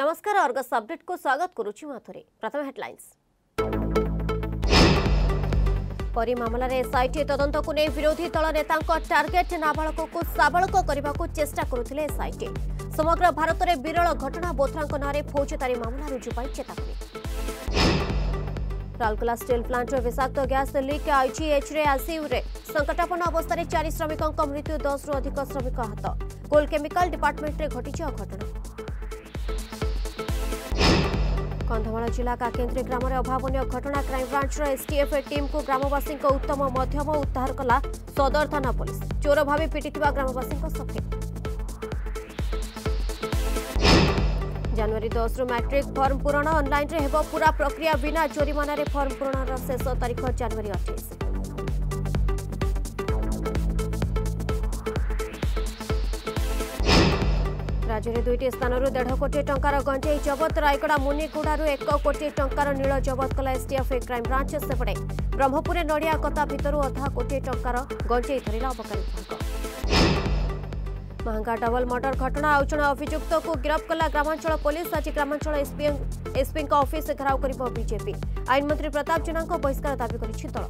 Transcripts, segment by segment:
नमस्कार Argus update को स्वागत प्रथम हेडलाइंस परी मामलार एसआईटी तदंत को नहीं विरोधी दल नेता टार्गेट नाबाक को साबाक करने चेषा करुले एसआईटी समग्र भारत में विरल घटना बोथ्रा नाँ फौजदारी मामला रुजुपाई चेतावनी राउरकेला स्टिल प्लांट विषाक्त गैस लिक आईजीएच्रे आईसीयूरे संकटापन्न अवस्था चारि श्रमिकों मृत्यु दस रु अधिक श्रमिक आहत कोल केमिकाल डिपार्टमेंट घटी अघटन କନ୍ଧମାଳ ଜିଲ୍ଲା କାକେନ୍ଦ୍ରୀ ଗ୍ରାମରେ ଅଭାବନୀୟ ଘଟଣା କ୍ରାଇମବ୍ରାଞ୍ଚର ଏସ୍ଟିଏଫ୍ ଟିମ୍କୁ ଗ୍ରାମବାସୀଙ୍କ ଉତ୍ତମ ମଧ୍ୟମ ଉଦ୍ଧାର କଲା ସଦର ଥାନା ପୋଲିସ ଚୋର ଭାବେ ପିଟିଥିବା ଗ୍ରାମବାସୀଙ୍କ ସଫେଇ ଜାନୁଆରୀ ଦଶରୁ ମାଟ୍ରିକ୍ ଫର୍ମ ପୂରଣ ଅନ୍ଲାଇନ୍ରେ ହେବ ପୂରା ପ୍ରକ୍ରିୟା ବିନା ଜୋରିମାନାରେ ଫର୍ମ ପୂରଣର ଶେଷ ତାରିଖ ଜାନୁଆରୀ ଅଠେଇଶ રાજ્યની દુઇટી સ્થાનરૂ દેઢ કોટી ટંકાર ગંજેଇ ଜବତ ରାୟଗଡ଼ା ମୁନିଗୁଡ଼ାରୁ ଏକ କୋଟି ଟଙ୍କାର ନୀଳ ଜବତ କଲା ଏସ୍ଟିଏଫ୍ କ୍ରାଇମବ୍ରାଞ୍ଚ ସେପଟେ ବ୍ରହ୍ମପୁରରେ ନଡ଼ିଆ କତା ଭିତରୁ ଅଧା କୋଟି ଟଙ୍କାର ଗଞ୍ଜେଇ ଧରିଲା ଅବକାରୀ ମହଙ୍ଗା ଡବଲ ମର୍ଡର ଘଟଣା ଆଉ ଜଣେ ଅଭିଯୁକ୍ତକୁ ଗିରଫ କଲା ଗ୍ରାମାଞ୍ଚଳ ପୋଲିସ ଆଜି ଗ୍ରାମାଞ୍ଚଳ ଏସ୍ପିଙ୍କ ଅଫିସ ଘେରାଉ କରିବ ବିଜେପି ଆଇନ ମନ୍ତ୍ରୀ ପ୍ରତାପ ଜେନାଙ୍କ ବହିଷ୍କାର ଦାବି କରିଛି ଦଳ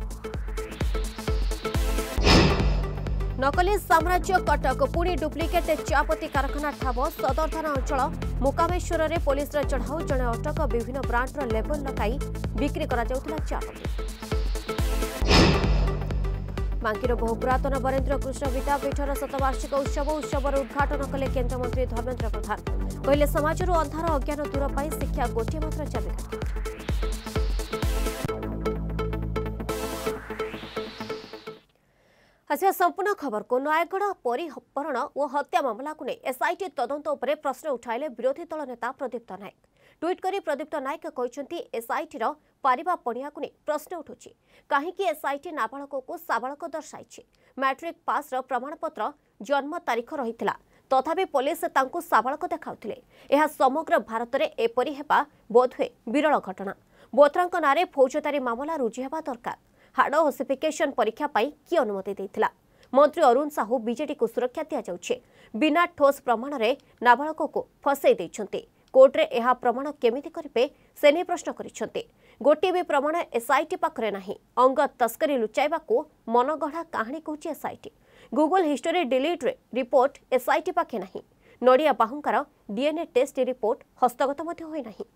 ନକଲି ସାମ୍ରାଜ୍ୟ କଟକ ପୁଣି ଡୁପ୍ଲିକେଟ୍ ଚାପତି କାରଖାନା ଠାବ ସଦର ଥାନା ଅଞ୍ଚଳ ମୁକାମେଶ୍ୱରରେ ପୋଲିସର ଚଢ଼ାଉ ଜଣେ ଅଟକ ବିଭିନ୍ନ ବ୍ରାଣ୍ଡର ଲେବଲ୍ ଲଗାଇ ବିକ୍ରି କରାଯାଉଥିଲା ଚାପତି ମାଙ୍କିର ବହୁ ପୁରାତନ ବରେନ୍ଦ୍ର କୃଷ୍ଣ ବିଦ୍ୟାପୀଠର ଶତବାର୍ଷିକ ଉତ୍ସବ ଉତ୍ସବର ଉଦ୍ଘାଟନ କଲେ କେନ୍ଦ୍ରମନ୍ତ୍ରୀ ଧର୍ମେନ୍ଦ୍ର ପ୍ରଧାନ କହିଲେ ସମାଜରୁ ଅନ୍ଧାର ଅଜ୍ଞାନ ଦୂର ପାଇଁ ଶିକ୍ଷା ଗୋଟିଏ ମାତ୍ର ଚାବିକାଠି ଆସିବା ସମ୍ପୂର୍ଣ୍ଣ ଖବରକୁ ନୟାଗଡ଼ ପରିହରଣ ଓ ହତ୍ୟା ମାମଲାକୁ ନେଇ ଏସ୍ଆଇଟି ତଦନ୍ତ ଉପରେ ପ୍ରଶ୍ନ ଉଠାଇଲେ ବିରୋଧୀ ଦଳ ନେତା ପ୍ରଦୀପ୍ତ ନାୟକ ଟ୍ୱିଟ୍ କରି ପ୍ରଦୀପ୍ତ ନାୟକ କହିଛନ୍ତି ଏସ୍ଆଇଟିର ପାରିବା ପଡ଼ିଆକୁ ନେଇ ପ୍ରଶ୍ନ ଉଠୁଛି କାହିଁକି ଏସ୍ଆଇଟି ନାବାଳକକୁ ସାବାଳକ ଦର୍ଶାଇଛି ମାଟ୍ରିକ୍ ପାସ୍ର ପ୍ରମାଣପତ୍ର ଜନ୍ମ ତାରିଖ ରହିଥିଲା ତଥାପି ପୋଲିସ ତାଙ୍କୁ ସାବାଳକ ଦେଖାଉଥିଲେ ଏହା ସମଗ୍ର ଭାରତରେ ଏପରି ହେବା ବୋଧହୁଏ ବିରଳ ଘଟଣା ବୋତ୍ରାଙ୍କ ନାଁରେ ଫୌଜଦାରୀ ମାମଲା ରୁଜୁ ହେବା ଦରକାର ହାଡ଼ ଓସିଫିକେସନ ପରୀକ୍ଷା ପାଇଁ କିଏ ଅନୁମତି ଦେଇଥିଲା ମନ୍ତ୍ରୀ ଅରୁଣ ସାହୁ ବିଜେଡିକୁ ସୁରକ୍ଷା ଦିଆଯାଉଛି ବିନା ଠୋସ୍ ପ୍ରମାଣରେ ନାବାଳକକୁ ଫସେଇ ଦେଇଛନ୍ତି କୋର୍ଟରେ ଏହା ପ୍ରମାଣ କେମିତି କରିବେ ସେ ନେଇ ପ୍ରଶ୍ନ କରିଛନ୍ତି ଗୋଟିଏ ବି ପ୍ରମାଣ ଏସ୍ଆଇଟି ପାଖରେ ନାହିଁ ଅଙ୍ଗ ତସ୍କରୀ ଲୁଚାଇବାକୁ ମନଗଢ଼ା କାହାଣୀ କହୁଛି ଏସ୍ଆଇଟି ଗୁଗୁଲ ହିଷ୍ଟୋରୀ ଡିଲିଟ୍ରେ ରିପୋର୍ଟ ଏସ୍ଆଇଟି ପାଖେ ନାହିଁ ନଡ଼ିଆ ବାହୁଙ୍କାର ଡିଏନ୍ଏ ଟେଷ୍ଟ ରିପୋର୍ଟ ହସ୍ତଗତ ମଧ୍ୟ ହୋଇନାହିଁ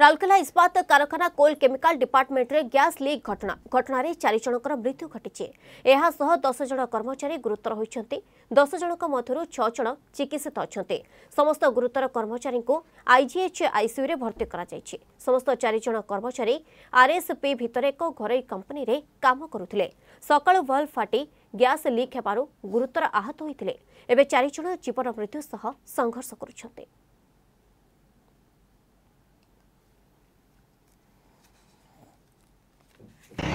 ରାଉରକେଲା ଇସ୍ପାତ କାରଖାନା କୋଲ୍ କେମିକାଲ ଡିପାର୍ଟମେଣ୍ଟରେ ଗ୍ୟାସ୍ ଲିକ୍ ଘଟଣା ଘଟଣାରେ ଚାରି ଜଣଙ୍କର ମୃତ୍ୟୁ ଘଟିଛି ଏହାସହ ଦଶ ଜଣ କର୍ମଚାରୀ ଗୁରୁତର ହୋଇଛନ୍ତି ଦଶ ଜଣଙ୍କ ମଧ୍ୟରୁ ଛଅ ଜଣ ଚିକିତ୍ସିତ ଅଛନ୍ତି ସମସ୍ତ ଗୁରୁତର କର୍ମଚାରୀଙ୍କୁ ଆଇଜିଏଚ୍ ଆଇସିୟୁରେ ଭର୍ତ୍ତି କରାଯାଇଛି ସମସ୍ତ ଚାରି ଜଣ କର୍ମଚାରୀ ଆର୍ଏସ୍ପି ଭିତରେ ଏକ ଘରୋଇ କମ୍ପାନୀରେ କାମ କରୁଥିଲେ ସକାଳୁ ବଲ୍ ଫାଟି ଗ୍ୟାସ୍ ଲିକ୍ ହେବାରୁ ଗୁରୁତର ଆହତ ହୋଇଥିଲେ ଏବେ ଚାରି ଜଣ ଜୀବନ ମୃତ୍ୟୁ ସହ ସଂଘର୍ଷ କରୁଛନ୍ତି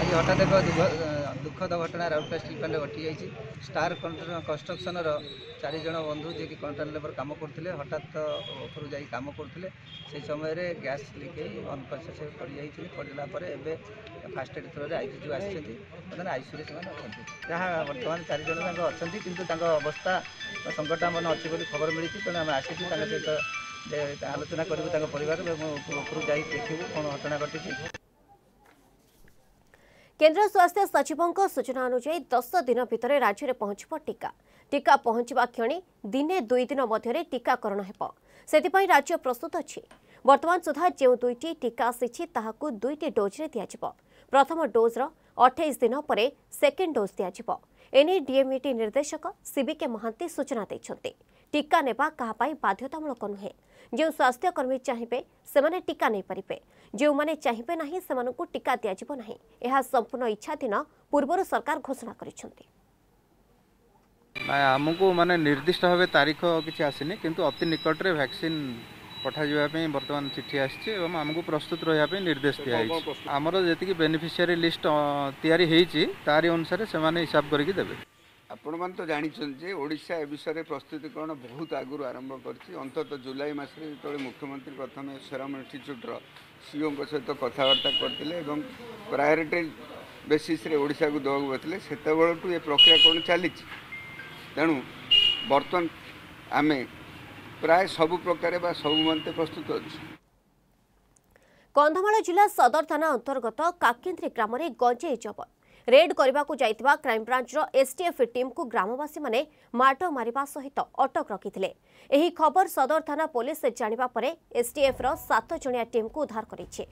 ଆଜି ହଠାତ୍ ଏକ ଦୁଃଖଦ ଘଟଣା ରାଉରକେଲା ଷ୍ଟିଲ୍ ପ୍ଲାଣ୍ଟରେ ଘଟିଯାଇଛି ଷ୍ଟାର୍ କନଷ୍ଟ୍ରକ୍ସନ୍ର ଚାରିଜଣ ବନ୍ଧୁ ଯିଏକି କଣ୍ଟେନର୍ ଲେବର କାମ କରୁଥିଲେ ହଠାତ୍ ଉପରୁ ଯାଇ କାମ କରୁଥିଲେ ସେହି ସମୟରେ ଗ୍ୟାସ୍ ଲିକ୍ ହେଇ ଅନ୍କନ୍ସିୟସ୍ ପଡ଼ିଯାଇଥିଲେ ପଡ଼ିଲା ପରେ ଏବେ ଫାଷ୍ଟ ଏଡ୍ ଥ୍ରୋରେ ଆଇ ସି ଜି ଆସିଛନ୍ତି ବର୍ତ୍ତମାନ ଆଇସିୟୁରେ ସେମାନେ ଅଛନ୍ତି ଯାହା ବର୍ତ୍ତମାନ ଚାରିଜଣ ତାଙ୍କ ଅଛନ୍ତି କିନ୍ତୁ ତାଙ୍କ ଅବସ୍ଥା ସଙ୍କଟମାନ ଅଛି ବୋଲି ଖବର ମିଳିଛି ତେଣୁ ଆମେ ଆସିଛୁ ତାଙ୍କ ସହିତ ଆଲୋଚନା କରିବୁ ତାଙ୍କ ପରିବାରରୁ ଏବଂ ଉପରକୁ ଯାଇ ଦେଖିବୁ କ'ଣ ଘଟଣା ଘଟିଛି କେନ୍ଦ୍ର ସ୍ୱାସ୍ଥ୍ୟ ସଚିବଙ୍କ ସୂଚନା ଅନୁଯାୟୀ ଦଶ ଦିନ ଭିତରେ ରାଜ୍ୟରେ ପହଞ୍ଚିବ ଟିକା ଟିକା ପହଞ୍ଚିବା କ୍ଷଣି ଦିନେ ଦୁଇ ଦିନ ମଧ୍ୟରେ ଟିକାକରଣ ହେବ ସେଥିପାଇଁ ରାଜ୍ୟ ପ୍ରସ୍ତୁତ ଅଛି ବର୍ତ୍ତମାନ ସୁଦ୍ଧା ଯେଉଁ ଦୁଇଟି ଟିକା ଆସିଛି ତାହାକୁ ଦୁଇଟି ଡୋଜ୍ରେ ଦିଆଯିବ ପ୍ରଥମ ଡୋଜ୍ର ଅଠେଇଶ ଦିନ ପରେ ସେକେଣ୍ଡ ଡୋଜ୍ ଦିଆଯିବ ଏନେଇ ଡିଏମ୍ଇଟି ନିର୍ଦ୍ଦେଶକ ସିବିକେ ମହାନ୍ତି ସୂଚନା ଦେଇଛନ୍ତି ଟିକା ନେବା କାହା ପାଇଁ ବାଧ୍ୟତାମୂଳକ ନୁହେଁ ଯେଉଁ ସ୍ୱାସ୍ଥ୍ୟକର୍ମୀ ଚାହିଁବେ ସେମାନେ ଟିକା ନେଇପାରିବେ ଯେଉଁମାନେ ଚାହିଁବେ ନାହିଁ ସେମାନଙ୍କୁ ଟିକା ଦିଆଯିବ ନାହିଁ ଏହା ସମ୍ପୂର୍ଣ୍ଣ ଇଚ୍ଛାଧୀନ ପୂର୍ବରୁ ସରକାର ଘୋଷଣା କରିଛନ୍ତି ନାଇଁ ଆମକୁ ମାନେ ନିର୍ଦ୍ଦିଷ୍ଟ ଭାବେ ତାରିଖ କିଛି ଆସିନି କିନ୍ତୁ ଅତି ନିକଟରେ ଭ୍ୟାକ୍ସିନ୍ ପଠାଯିବା ପାଇଁ ବର୍ତ୍ତମାନ ଚିଠି ଆସିଛି ଏବଂ ଆମକୁ ପ୍ରସ୍ତୁତ ରହିବା ପାଇଁ ନିର୍ଦ୍ଦେଶ ଦିଆଯାଇଛି ଆମର ଯେତିକି ବେନିଫିସିଆରୀ ଲିଷ୍ଟ ତିଆରି ହୋଇଛି ତାରି ଅନୁସାରେ ସେମାନେ ହିସାବ କରିକି ଦେବେ ଆପଣମାନେ ତ ଜାଣିଛନ୍ତି ଯେ ଓଡ଼ିଶା ଏ ବିଷୟରେ ପ୍ରସ୍ତୁତିକରଣ ବହୁତ ଆଗରୁ ଆରମ୍ଭ କରିଛି ଅନ୍ତତଃ ଜୁଲାଇ ମାସରେ ଯେତେବେଳେ ମୁଖ୍ୟମନ୍ତ୍ରୀ ପ୍ରଥମେ ସେରମ ଇନଷ୍ଟିଚ୍ୟୁଟ୍ର ସିଓଙ୍କ ସହିତ କଥାବାର୍ତ୍ତା କରିଥିଲେ ଏବଂ ପ୍ରାୟୋରିଟି ବେସିସ୍ରେ ଓଡ଼ିଶାକୁ ଦେବାକୁ କହିଥିଲେ ସେତେବେଳଠୁ ଏ ପ୍ରକ୍ରିୟା କ'ଣ ଚାଲିଛି ତେଣୁ ବର୍ତ୍ତମାନ ଆମେ ପ୍ରାୟ ସବୁ ପ୍ରକାର ବା ସବୁ ମନ୍ତେ ପ୍ରସ୍ତୁତ ଅଛୁ କନ୍ଧମାଳ ଜିଲ୍ଲା ସଦର ଥାନା ଅନ୍ତର୍ଗତ କାକେନ୍ଦ୍ରୀ ଗ୍ରାମରେ ଗଞ୍ଜେଇ ଜବତ ରେଡ୍ କରିବାକୁ ଯାଇଥିବା କ୍ରାଇମ୍ବ୍ରାଞ୍ଚର ଏସ୍ଟିଏଫ୍ ଟିମ୍କୁ ଗ୍ରାମବାସୀମାନେ ମାଡ଼ ମାରିବା ସହିତ ଅଟକ ରଖିଥିଲେ ଏହି ଖବର ସଦର ଥାନା ପୋଲିସ ଜାଣିବା ପରେ ଏସ୍ଟିଏଫ୍ର ସାତ ଜଣିଆ ଟିମ୍କୁ ଉଦ୍ଧାର କରିଛି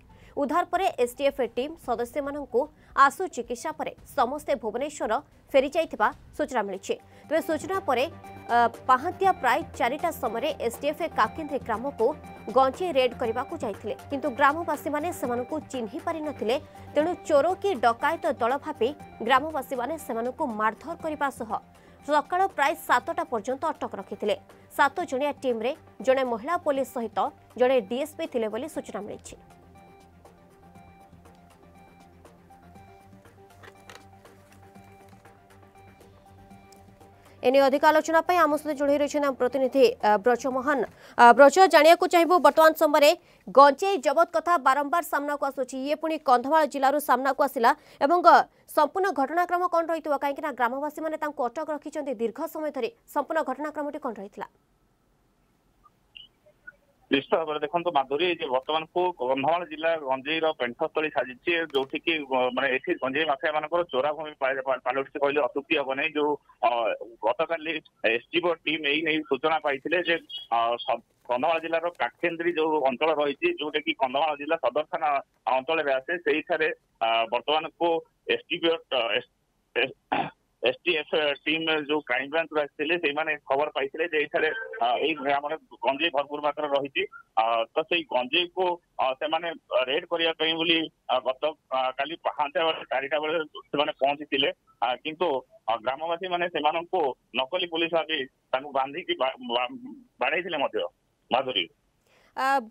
ଉଦ୍ଧାର ପରେ ଏସ୍ଟିଏଫ୍ ଟିମ୍ ସଦସ୍ୟମାନଙ୍କୁ ଆଶୁ ଚିକିତ୍ସା ପରେ ସମସ୍ତେ ଭୁବନେଶ୍ୱର ଫେରିଯାଇଥିବା ସୂଚନା ମିଳିଛି ତେବେ ସୂଚନା ପରେ ପାହାନ୍ତିଆ ପ୍ରାୟ ଚାରିଟା ସମୟରେ ଏସ୍ଡିଏଫ୍ କାକିନ୍ଦ୍ରି ଗ୍ରାମକୁ ଗଞ୍ଜେଇ ରେଡ୍ କରିବାକୁ ଯାଇଥିଲେ କିନ୍ତୁ ଗ୍ରାମବାସୀମାନେ ସେମାନଙ୍କୁ ଚିହ୍ନି ପାରିନଥିଲେ ତେଣୁ ଚୋର କି ଡକାୟତ ଦଳ ଭାବି ଗ୍ରାମବାସୀମାନେ ସେମାନଙ୍କୁ ମାରଧର କରିବା ସହ ସକାଳ ପ୍ରାୟ ସାତଟା ପର୍ଯ୍ୟନ୍ତ ଅଟକ ରଖିଥିଲେ ସାତ ଜଣିଆ ଟିମ୍ରେ ଜଣେ ମହିଳା ପୋଲିସ ସହିତ ଜଣେ ଡିଏସ୍ପି ଥିଲେ ବୋଲି ସୂଚନା ମିଳିଛି ଏନେଇ ଅଧିକ ଆଲୋଚନା ପାଇଁ ଆମ ସହିତ ଯୋଡ଼ି ରହିଛନ୍ତି ଆମ ପ୍ରତିନିଧି ବ୍ରଜ ମୋହନ ବ୍ରଜ ଜାଣିବାକୁ ଚାହିଁବୁ ବର୍ତ୍ତମାନ ସମୟରେ ଗଞ୍ଜେଇ ଜବତ କଥା ବାରମ୍ବାର ସାମ୍ନାକୁ ଆସୁଛି ଇଏ ପୁଣି କନ୍ଧମାଳ ଜିଲ୍ଲାରୁ ସାମ୍ନାକୁ ଆସିଲା ଏବଂ ସମ୍ପୂର୍ଣ୍ଣ ଘଟଣାକ୍ରମ କ'ଣ ରହିଥିବ କାହିଁକିନା ଗ୍ରାମବାସୀମାନେ ତାଙ୍କୁ ଅଟକ ରଖିଛନ୍ତି ଦୀର୍ଘ ସମୟ ଧରି ସମ୍ପୂର୍ଣ୍ଣ ଘଟଣାକ୍ରମଟି କ'ଣ ରହିଥିଲା ନିଶ୍ଚିତ ଭାବରେ ଦେଖନ୍ତୁ ମାଧୁରୀ ଯେ ବର୍ତ୍ତମାନ କୁ କନ୍ଧମାଳ ଜିଲ୍ଲା ଗଞ୍ଜେଇର ପେଣ୍ଠସ୍ଥଳୀ ସାଜିଛି ଯୋଉଠି କି ମାନେ ଏଠି ଗଞ୍ଜେଇ ମାଫିଆ ମାନଙ୍କର ଚୋରାଭୂମି ପାଲଟିଛି କହିଲେ ଅତ୍ୟୁକ୍ତି ହେବ ନାହିଁ ଯୋଉ ଗତକାଲି ଏସ୍ଜିଓ ଟିମ୍ ଏଇ ନେଇ ସୂଚନା ପାଇଥିଲେ ଯେ କନ୍ଧମାଳ ଜିଲ୍ଲାର କାଠେନ୍ଦ୍ରୀ ଯୋଉ ଅଞ୍ଚଳ ରହିଛି ଯୋଉଟା କି କନ୍ଧମାଳ ଜିଲ୍ଲା ସଦର ଥାନା ଅଞ୍ଚଳରେ ଆସେ ସେଇଠାରେ ବର୍ତ୍ତମାନକୁ ଏସ୍ଡିଓ ଏସଟିଏଫ ଟିମ୍ ଯୋଉ ବ୍ରାଞ୍ଚରୁ ଆସିଥିଲେ ସେମାନେ ଖବର ପାଇଥିଲେ ଯେ ଏଠାରେ ଏଇ ଆମର ଗଞ୍ଜେଇ ଭରପୁର ମାତ୍ରାରେ ରହିଛି ତ ସେଇ ଗଞ୍ଜେଇକୁ ସେମାନେ ରେଡ୍ କରିବା ପାଇଁ ବୋଲି ଗତ କାଲି ପାଞ୍ଚଟା ବେଳେ ଚାରିଟା ବେଳେ ସେମାନେ ପହଞ୍ଚିଥିଲେ କିନ୍ତୁ ଗ୍ରାମବାସୀ ମାନେ ସେମାନଙ୍କୁ ନକଲି ପୋଲିସ ଭାବି ତାଙ୍କୁ ବାନ୍ଧିକି ବାଡେଇଥିଲେ ମଧ୍ୟ ମାଧୁରୀ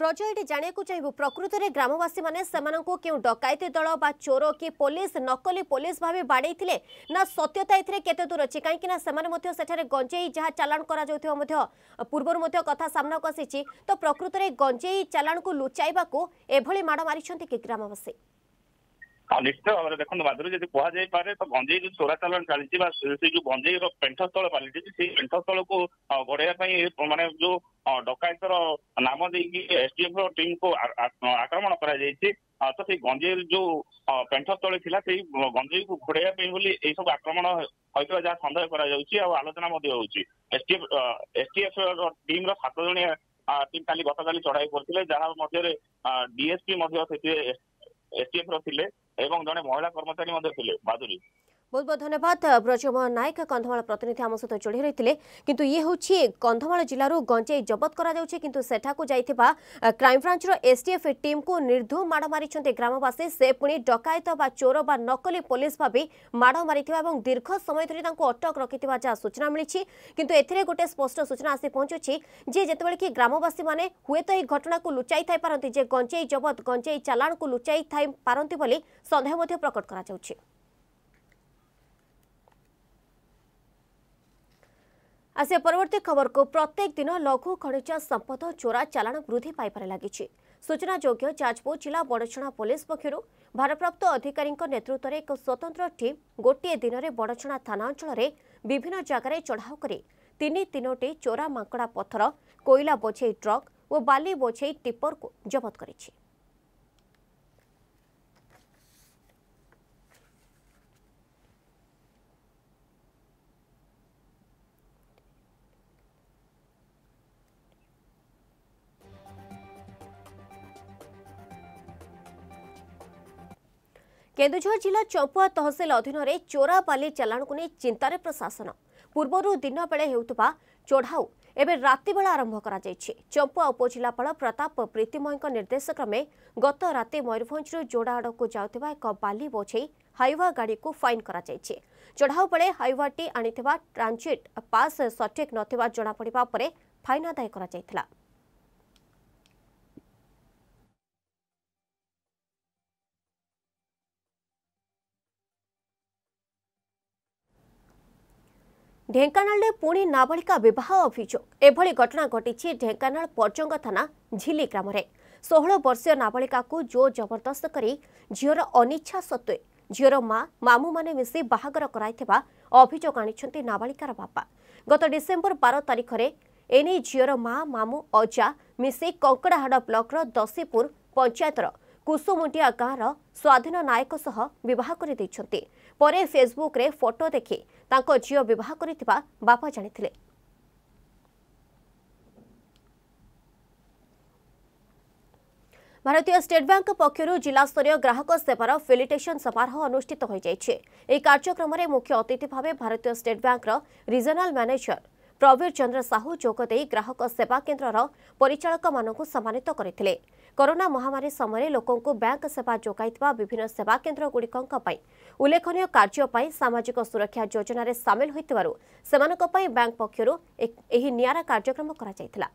ବ୍ରଜ ଏଠି ଜାଣିବାକୁ ଚାହିଁବୁ ପ୍ରକୃତରେ ଗ୍ରାମବାସୀମାନେ ସେମାନଙ୍କୁ କେଉଁ ଡକାୟତି ଦଳ ବା ଚୋର କି ପୋଲିସ ନକଲି ପୋଲିସ ଭାବେ ବାଡ଼େଇଥିଲେ ନା ସତ୍ୟତା ଏଥିରେ କେତେ ଦୂର ଅଛି କାହିଁକି ନା ସେମାନେ ମଧ୍ୟ ସେଠାରେ ଗଞ୍ଜେଇ ଯାହା ଚାଲାଣ କରାଯାଉଥିବା ମଧ୍ୟ ପୂର୍ବରୁ ମଧ୍ୟ କଥା ସାମ୍ନାକୁ ଆସିଛି ତ ପ୍ରକୃତରେ ଗଞ୍ଜେଇ ଚାଲାଣକୁ ଲୁଚାଇବାକୁ ଏଭଳି ମାଡ଼ ମାରିଛନ୍ତି କି ଗ୍ରାମବାସୀ ହଁ ନିଶ୍ଚିତ ଭାବରେ ଦେଖନ୍ତୁ ମାଧୁରୀ ଯଦି କୁହାଯାଇ ପାରେ ତ ଗଞ୍ଜେଇ ଯୋଉ ଚୋରାଚାଲାଣ ଚାଲିଛି ବା ସେଇ ଯୋଉ ଗଞ୍ଜେଇର ପେଣ୍ଠସ୍ଥଳ ପାଲିଟିଛି ସେଇ ପେଣ୍ଠସ୍ଥଳକୁ ଗଡେଇବା ପାଇଁ ମାନେ ଯୋଉ ଡକାୟତର ନାମ ଦେଇକି ଏସଟିଏଫ ର ଟିମକୁ ଆକ୍ରମଣ କରାଯାଇଛି ତ ସେଇ ଗଞ୍ଜେଇ ଯୋଉ ପେଣ୍ଠସ୍ଥଳୀ ଥିଲା ସେଇ ଗଞ୍ଜେଇକୁ ଘୋଡେଇବା ପାଇଁ ବୋଲି ଏଇସବୁ ଆକ୍ରମଣ ହୋଇଥିବା ଯାହା ସନ୍ଦେହ କରାଯାଉଛି ଆଉ ଆଲୋଚନା ମଧ୍ୟ ହେଉଛି ଏସଟିଏଫ ଏସଟିଏଫ ର ଟିମ୍ ସାତ ଜଣିଆ ଟିମ୍ କାଲି ଗତକାଲି ଚଢାଇ କରିଥିଲେ ଯାହା ମଧ୍ୟରେ ଡିଏସପି ମଧ୍ୟ ସେଥିରେ ଏସଟିଏଫ ର ଥିଲେ এবং জনে মহিলা কর্মচারী মধ্যে ছিল মাধুরী ବହୁତ ବହୁତ ଧନ୍ୟବାଦ ବ୍ରଜମୋହନ ନାୟକ କନ୍ଧମାଳ ପ୍ରତିନିଧି ଆମ ସହିତ ଯୋଡ଼ି ରହିଥିଲେ କିନ୍ତୁ ଇଏ ହେଉଛି କନ୍ଧମାଳ ଜିଲ୍ଲାରୁ ଗଞ୍ଜେଇ ଜବତ କରାଯାଉଛି କିନ୍ତୁ ସେଠାକୁ ଯାଇଥିବା କ୍ରାଇମବ୍ରାଞ୍ଚର ଏସ୍ଟିଏଫ୍ ଟିମ୍କୁ ନିର୍ଦ୍ଧୁମ ମାଡ଼ ମାରିଛନ୍ତି ଗ୍ରାମବାସୀ ସେ ପୁଣି ଡକାୟତ ବା ଚୋର ବା ନକଲି ପୋଲିସ ଭାବି ମାଡ଼ ମାରିଥିବା ଏବଂ ଦୀର୍ଘ ସମୟ ଧରି ତାଙ୍କୁ ଅଟକ ରଖିଥିବା ଯାହା ସୂଚନା ମିଳିଛି କିନ୍ତୁ ଏଥିରେ ଗୋଟେ ସ୍ପଷ୍ଟ ସୂଚନା ଆସି ପହଞ୍ଚୁଛି ଯେ ଯେତେବେଳେ କି ଗ୍ରାମବାସୀମାନେ ହୁଏତ ଏହି ଘଟଣାକୁ ଲୁଚାଇ ଥାଇପାରନ୍ତି ଯେ ଗଞ୍ଜେଇ ଜବତ ଗଞ୍ଜେଇ ଚାଲାଣକୁ ଲୁଚାଇ ଥାଇପାରନ୍ତି ବୋଲି ସନ୍ଦେହ ମଧ୍ୟ ପ୍ରକଟ କରାଯାଉଛି ଆସିବା ପରବର୍ତ୍ତୀ ଖବରକୁ ପ୍ରତ୍ୟେକ ଦିନ ଲଘୁ ଖଣିଜ ସମ୍ପଦ ଚୋରା ଚାଲାଣ ବୃଦ୍ଧି ପାଇବାରେ ଲାଗିଛି ସୂଚନାଯୋଗ୍ୟ ଯାଜପୁର ଜିଲ୍ଲା ବଡ଼ଛଣା ପୋଲିସ ପକ୍ଷରୁ ଭାରପ୍ରାପ୍ତ ଅଧିକାରୀଙ୍କ ନେତୃତ୍ୱରେ ଏକ ସ୍ୱତନ୍ତ୍ର ଟିମ୍ ଗୋଟିଏ ଦିନରେ ବଡ଼ଛଣା ଥାନା ଅଞ୍ଚଳରେ ବିଭିନ୍ନ ଜାଗାରେ ଚଢ଼ାଉ କରି ତିନି ତିନୋଟି ଚୋରା ମାଙ୍କଡ଼ା ପଥର କୋଇଲା ବୋଝେଇ ଟ୍ରକ୍ ଓ ବାଲି ବୋଝେଇ ଟିପରକୁ ଜବତ କରିଛି କେନ୍ଦୁଝର ଜିଲ୍ଲା ଚମ୍ପୁଆ ତହସିଲ ଅଧୀନରେ ଚୋରାପାଲି ଚାଲାଣକୁ ନେଇ ଚିନ୍ତାରେ ପ୍ରଶାସନ ପୂର୍ବରୁ ଦିନବେଳେ ହେଉଥିବା ଚଢ଼ାଉ ଏବେ ରାତିବେଳା ଆରମ୍ଭ କରାଯାଇଛି ଚମ୍ପୁଆ ଉପଜିଲ୍ଲାପାଳ ପ୍ରତାପ ପ୍ରୀତିମୟଙ୍କ ନିର୍ଦ୍ଦେଶକ୍ରମେ ଗତ ରାତି ମୟୂରଭଞ୍ଜରୁ ଯୋଡ଼ା ଆଡ଼କୁ ଯାଉଥିବା ଏକ ବାଲି ବୋଝେଇ ହାଇୱା ଗାଡ଼ିକୁ ଫାଇନ୍ କରାଯାଇଛି ଚଢ଼ାଉ ବେଳେ ହାଇୱାଟି ଆଣିଥିବା ଟ୍ରାନ୍ଜିଟ୍ ପାସ୍ ସଠିକ୍ ନଥିବା ଜଣାପଡ଼ିବା ପରେ ଫାଇନ୍ ଆଦାୟ କରାଯାଇଥିଲା ଢେଙ୍କାନାଳରେ ପୁଣି ନାବାଳିକା ବିବାହ ଅଭିଯୋଗ ଏଭଳି ଘଟଣା ଘଟିଛି ଢେଙ୍କାନାଳ ପର୍ଜଙ୍ଗ ଥାନା ଝିଲି ଗ୍ରାମରେ ଷୋହଳ ବର୍ଷୀୟ ନାବାଳିକାକୁ ଜୋର ଜବରଦସ୍ତ କରି ଝିଅର ଅନିଚ୍ଛା ସତ୍ତ୍ୱେ ଝିଅର ମା' ମାମୁମାନେ ମିଶି ବାହାଘର କରାଇଥିବା ଅଭିଯୋଗ ଆଣିଛନ୍ତି ନାବାଳିକାର ବାପା ଗତ ଡିସେମ୍ବର ବାର ତାରିଖରେ ଏନେଇ ଝିଅର ମା ମାମୁଁ ଅଜା ମିଶି କଙ୍କଡ଼ାହାଡ଼ ବ୍ଲକର ଦଶିପୁର ପଞ୍ଚାୟତର କୁସୁମୁଣ୍ଡିଆ ଗାଁର ସ୍ୱାଧୀନ ନାୟକ ସହ ବିବାହ କରିଦେଇଛନ୍ତି ପରେ ଫେସ୍ବୁକ୍ରେ ଫଟୋ ଦେଖି ତାଙ୍କ ଝିଅ ବିବାହ କରିଥିବା ବାପା ଜାଣିଥିଲେ ଭାରତୀୟ ଷ୍ଟେଟ୍ବ୍ୟାଙ୍କ ପକ୍ଷରୁ ଜିଲ୍ଲାସ୍ତରୀୟ ଗ୍ରାହକ ସେବାର ଫିଲିଟେସନ୍ ସମାରୋହ ଅନୁଷ୍ଠିତ ହୋଇଯାଇଛି ଏହି କାର୍ଯ୍ୟକ୍ରମରେ ମୁଖ୍ୟ ଅତିଥି ଭାବେ ଭାରତୀୟ ଷ୍ଟେଟ୍ବ୍ୟାଙ୍କର ରିଜନାଲ୍ ମ୍ୟାନେଜର ପ୍ରବୀର ଚନ୍ଦ୍ର ସାହୁ ଯୋଗଦେଇ ଗ୍ରାହକ ସେବା କେନ୍ଦ୍ରର ପରିଚାଳକମାନଙ୍କୁ ସମ୍ମାନିତ କରିଥିଲେ କରୋନା ମହାମାରୀ ସମୟରେ ଲୋକଙ୍କୁ ବ୍ୟାଙ୍କ ସେବା ଯୋଗାଇଥିବା ବିଭିନ୍ନ ସେବା କେନ୍ଦ୍ରଗୁଡ଼ିକଙ୍କ ପାଇଁ ଉଲ୍ଲେଖନୀୟ କାର୍ଯ୍ୟ ପାଇଁ ସାମାଜିକ ସୁରକ୍ଷା ଯୋଜନାରେ ସାମିଲ ହୋଇଥିବାରୁ ସେମାନଙ୍କ ପାଇଁ ବ୍ୟାଙ୍କ ପକ୍ଷରୁ ଏହି ନିଆରା କାର୍ଯ୍ୟକ୍ରମ କରାଯାଇଥିଲା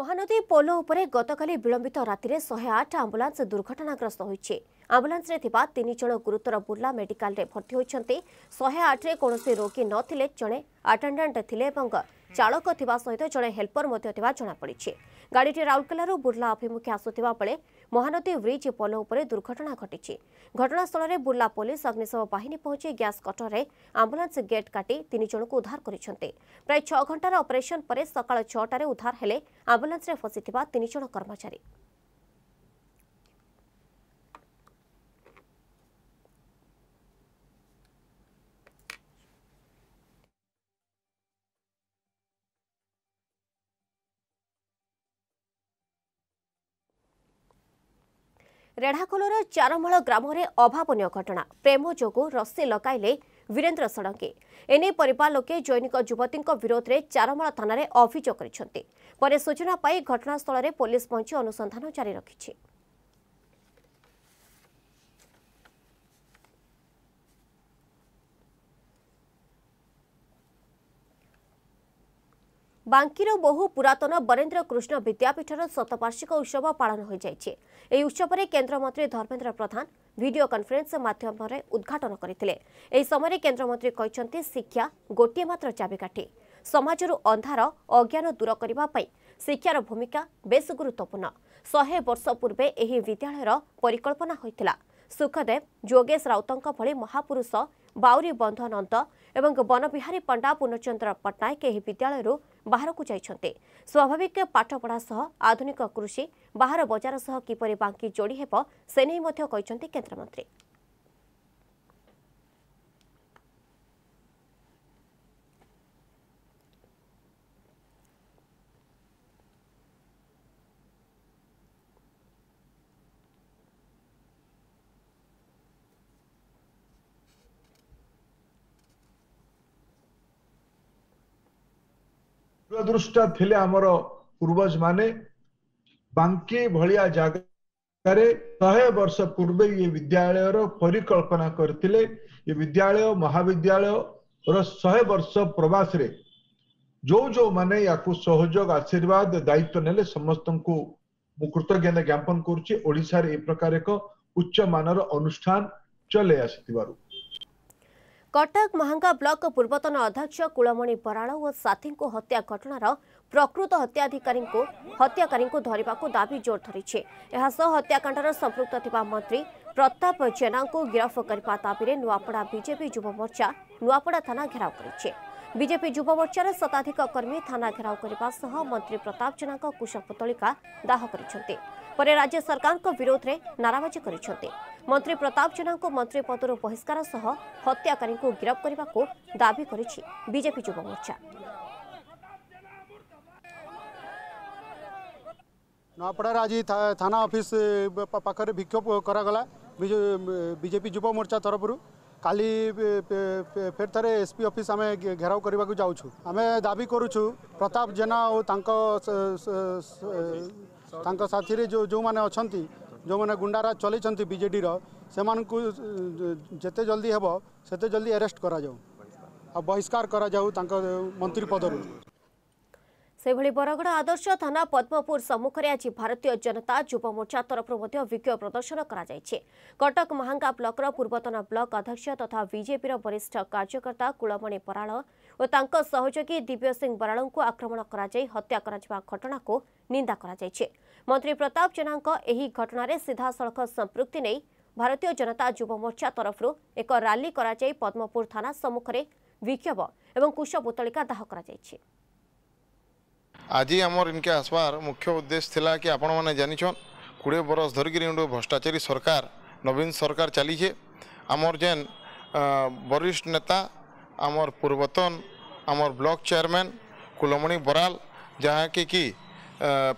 ମହାନଦୀ ପୋଲ ଉପରେ ଗତକାଲି ବିଳମ୍ବିତ ରାତିରେ ଶହେ ଆଠ ଆମ୍ବୁଲାନ୍ସ ଦୁର୍ଘଟଣାଗ୍ରସ୍ତ ହୋଇଛି ଆମ୍ବୁଲାନ୍ସରେ ଥିବା ତିନି ଜଣ ଗୁରୁତର ବୁର୍ଲା ମେଡିକାଲରେ ଭର୍ତ୍ତି ହୋଇଛନ୍ତି ଶହେ ଆଠରେ କୌଣସି ରୋଗୀ ନଥିଲେ ଜଣେ ଆଟେଣ୍ଡାଣ୍ଟ ଥିଲେ ଏବଂ ଚାଳକ ଥିବା ସହିତ ଜଣେ ହେଲ୍ପର ମଧ୍ୟ ଥିବା ଜଣାପଡ଼ିଛି ଗାଡ଼ିଟି ରାଉରକେଲାରୁ ବୁର୍ଲା ଅଭିମୁଖେ ଆସୁଥିବା ବେଳେ ମହାନଦୀ ବ୍ରିଜ୍ ପୋଲ ଉପରେ ଦୁର୍ଘଟଣା ଘଟିଛି ଘଟଣାସ୍ଥଳରେ ବୁର୍ଲା ପୋଲିସ ଅଗ୍ନିଶମ ବାହିନୀ ପହଞ୍ଚି ଗ୍ୟାସ୍ କଟରରେ ଆମ୍ବୁଲାନ୍ସ ଗେଟ୍ କାଟି ତିନି ଜଣଙ୍କୁ ଉଦ୍ଧାର କରିଛନ୍ତି ପ୍ରାୟ ଛଅ ଘଣ୍ଟାର ଅପରେସନ୍ ପରେ ସକାଳ ଛଅଟାରେ ଉଦ୍ଧାର ହେଲେ ଆମ୍ବୁଲାନ୍ସରେ ଫସିଥିବା ତିନି ଜଣ କର୍ମଚାରୀ ରେଢ଼ାଖୋଲର ଚାରମାଳ ଗ୍ରାମରେ ଅଭାବନୀୟ ଘଟଣା ପ୍ରେମ ଯୋଗୁଁ ରସି ଲଗାଇଲେ ବୀରେନ୍ଦ୍ର ଷଡ଼ଙ୍ଗୀ ଏନେଇ ପରିବାର ଲୋକେ ଜୈନିକ ଯୁବତୀଙ୍କ ବିରୋଧରେ ଚାରମାଳ ଥାନାରେ ଅଭିଯୋଗ କରିଛନ୍ତି ପରେ ସୂଚନା ପାଇ ଘଟଣାସ୍ଥଳରେ ପୋଲିସ ପହଞ୍ଚି ଅନୁସନ୍ଧାନ ଜାରି ରଖିଛି ବାଙ୍କୀର ବହୁ ପୁରାତନ ବରେନ୍ଦ୍ର କୃଷ୍ଣ ବିଦ୍ୟାପୀଠର ଶତବାର୍ଷିକ ଉତ୍ସବ ପାଳନ ହୋଇଯାଇଛି ଏହି ଉତ୍ସବରେ କେନ୍ଦ୍ରମନ୍ତ୍ରୀ ଧର୍ମେନ୍ଦ୍ର ପ୍ରଧାନ ଭିଡ଼ିଓ କନ୍ଫରେନ୍ସ ମାଧ୍ୟମରେ ଉଦ୍ଘାଟନ କରିଥିଲେ ଏହି ସମୟରେ କେନ୍ଦ୍ରମନ୍ତ୍ରୀ କହିଛନ୍ତି ଶିକ୍ଷା ଗୋଟିଏ ମାତ୍ର ଚାବିକାଠି ସମାଜରୁ ଅନ୍ଧାର ଅଜ୍ଞାନ ଦୂର କରିବା ପାଇଁ ଶିକ୍ଷାର ଭୂମିକା ବେଶ ଗୁରୁତ୍ୱପୂର୍ଣ୍ଣ ଶହେ ବର୍ଷ ପୂର୍ବେ ଏହି ବିଦ୍ୟାଳୟର ପରିକଳ୍ପନା ହୋଇଥିଲା ସୁଖଦେବ ଯୋଗେଶ ରାଉତଙ୍କ ଭଳି ମହାପୁରୁଷ ବାଉରୀ ବନ୍ଧ ନନ୍ଦ ଏବଂ ବନବିହାରୀ ପଣ୍ଡା ପୂର୍ଣ୍ଣଚନ୍ଦ୍ର ପଟ୍ଟନାୟକ ଏହି ବିଦ୍ୟାଳୟରୁ ବାହାରକୁ ଯାଇଛନ୍ତି ସ୍ୱାଭାବିକ ପାଠପଢ଼ା ସହ ଆଧୁନିକ କୃଷି ବାହାର ବଜାର ସହ କିପରି ବାଙ୍କି ଯୋଡ଼ି ହେବ ସେ ନେଇ ମଧ୍ୟ କହିଛନ୍ତି କେନ୍ଦ୍ରମନ୍ତ୍ରୀ ଦୂରଦୃଷ୍ଟା ଥିଲେ ଆମର ପୂର୍ବଜ ମାନେ ବାଙ୍କି ଭଳିଆ ଜାଗାରେ ଶହେ ବର୍ଷ ପୂର୍ବେ ଏ ବିଦ୍ୟାଳୟର ପରିକଳ୍ପନା କରିଥିଲେ ଏ ବିଦ୍ୟାଳୟ ମହାବିଦ୍ୟାଳୟର ଶହେ ବର୍ଷ ପ୍ରବାସରେ ଯୋଉ ଯୋଉ ମାନେ ୟାକୁ ସହଯୋଗ ଆଶୀର୍ବାଦ ଦାୟିତ୍ୱ ନେଲେ ସମସ୍ତଙ୍କୁ ମୁଁ କୃତଜ୍ଞତା ଜ୍ଞାପନ କରୁଛି ଓଡ଼ିଶାରେ ଏ ପ୍ରକାର ଏକ ଉଚ୍ଚ ମାନର ଅନୁଷ୍ଠାନ ଚଲେଇ ଆସିଥିବାରୁ କଟକ ମାହାଙ୍ଗା ବ୍ଲକ ପୂର୍ବତନ ଅଧ୍ୟକ୍ଷ କୁଳମଣି ବରାଳ ଓ ସାଥୀଙ୍କୁ ହତ୍ୟା ଘଟଣାର ପ୍ରକୃତ ହତ୍ୟାଧିକାରୀଙ୍କୁ ହତ୍ୟାକାରୀଙ୍କୁ ଧରିବାକୁ ଦାବି ଜୋର ଧରିଛି ଏହାସହ ହତ୍ୟାକାଣ୍ଡର ସମ୍ପୃକ୍ତ ଥିବା ମନ୍ତ୍ରୀ ପ୍ରତାପ ଜେନାଙ୍କୁ ଗିରଫ କରିବା ଦାବିରେ ନୂଆପଡ଼ା ବିଜେପି ଯୁବମୋର୍ଚ୍ଚା ନୂଆପଡ଼ା ଥାନା ଘେରାଉ କରିଛି ବିଜେପି ଯୁବମୋର୍ଚ୍ଚାର ଶତାଧିକ କର୍ମୀ ଥାନା ଘେରାଉ କରିବା ସହ ମନ୍ତ୍ରୀ ପ୍ରତାପ ଜେନାଙ୍କ କୁଶପୁତଳିକା ଦାହ କରିଛନ୍ତି ପରେ ରାଜ୍ୟ ସରକାରଙ୍କ ବିରୋଧରେ ନାରାବାଜି କରିଛନ୍ତି ମନ୍ତ୍ରୀ ପ୍ରତାପ ଜେନାଙ୍କୁ ମନ୍ତ୍ରୀ ପଦରୁ ବହିଷ୍କାର ସହ ହତ୍ୟାକାରୀଙ୍କୁ ଗିରଫ କରିବାକୁ ଦାବି କରିଛି ବିଜେପି ଯୁବ ମୋର୍ଚ୍ଚା ନୂଆପଡ଼ାରେ ଆଜି ଥାନା ଅଫିସ ପାଖରେ ବିକ୍ଷୋଭ କରାଗଲା ବିଜେପି ଯୁବ ମୋର୍ଚ୍ଚା ତରଫରୁ କାଲି ଫେର ଥରେ ଏସ୍ପି ଅଫିସ୍ ଆମେ ଘେରାଉ କରିବାକୁ ଯାଉଛୁ ଆମେ ଦାବି କରୁଛୁ ପ୍ରତାପ ଜେନା ଓ ତାଙ୍କ ତାଙ୍କ ସାଥିରେ ଯେଉଁ ଯେଉଁମାନେ ଅଛନ୍ତି जो गुंडा चले भने गुण्डाराज चलिन्छ विजेडिसन जेते जल्दी हे सेते जल्दी एरेस्ट गराउ अब करा बहिष्काराउँ मन्त्री पदहरू ସେଭଳି ବରଗଡ଼ ଆଦର୍ଶ ଥାନା ପଦ୍ମପୁର ସମ୍ମୁଖରେ ଆଜି ଭାରତୀୟ ଜନତା ଯୁବ ମୋର୍ଚ୍ଚା ତରଫରୁ ମଧ୍ୟ ବିକ୍ଷୋଭ ପ୍ରଦର୍ଶନ କରାଯାଇଛି କଟକ ମହାଙ୍ଗା ବ୍ଲକର ପୂର୍ବତନ ବ୍ଲକ ଅଧ୍ୟକ୍ଷ ତଥା ବିଜେପିର ବରିଷ୍ଠ କାର୍ଯ୍ୟକର୍ତ୍ତା କୁଳମଣି ପରାଳ ଓ ତାଙ୍କ ସହଯୋଗୀ ଦିବ୍ୟ ବରାଳଙ୍କୁ ଆକ୍ରମଣ କରାଯାଇ ହତ୍ୟା କରାଯିବା ଘଟଣାକୁ ନିନ୍ଦା କରାଯାଇଛି ମନ୍ତ୍ରୀ ପ୍ରତାପ ଜେନାଙ୍କ ଏହି ଘଟଣାରେ ସିଧାସଳଖ ସମ୍ପୃକ୍ତି ନେଇ ଭାରତୀୟ ଜନତା ଯୁବ ତରଫରୁ ଏକ ରାଲି କରାଯାଇ ପଦ୍ମପୁର ଥାନା ସମ୍ମୁଖରେ ବିକ୍ଷୋଭ ଏବଂ କୁଶ ଦାହ କରାଯାଇଛି আজি আমার ইনকে আসবার মুখ্য উদ্দেশ্য লা কি আপন মানে জানিছন কোড়িয়ে বরষ ধরিকি গোটে ভ্রষ্টাচারী সরকার নবীন সরকার চালিছে আমার যেন বরিষ্ঠ নেতা আমার পূর্বতন আমার ব্লক চেয়ারম্যান কুলমণি বরাল যাকে কি